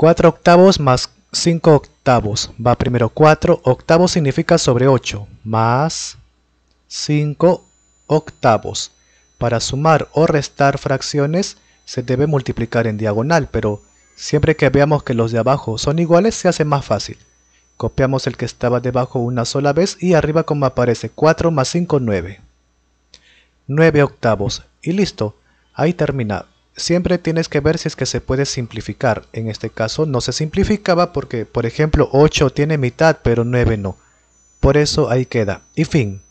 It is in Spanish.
4 octavos más 5 octavos. Va primero 4 octavos significa sobre 8 más 5 octavos. Para sumar o restar fracciones se debe multiplicar en diagonal, pero siempre que veamos que los de abajo son iguales se hace más fácil. Copiamos el que estaba debajo una sola vez y arriba como aparece 4 más 5, 9. 9 octavos y listo, ahí terminado siempre tienes que ver si es que se puede simplificar. En este caso no se simplificaba porque, por ejemplo, 8 tiene mitad, pero 9 no. Por eso ahí queda. Y fin.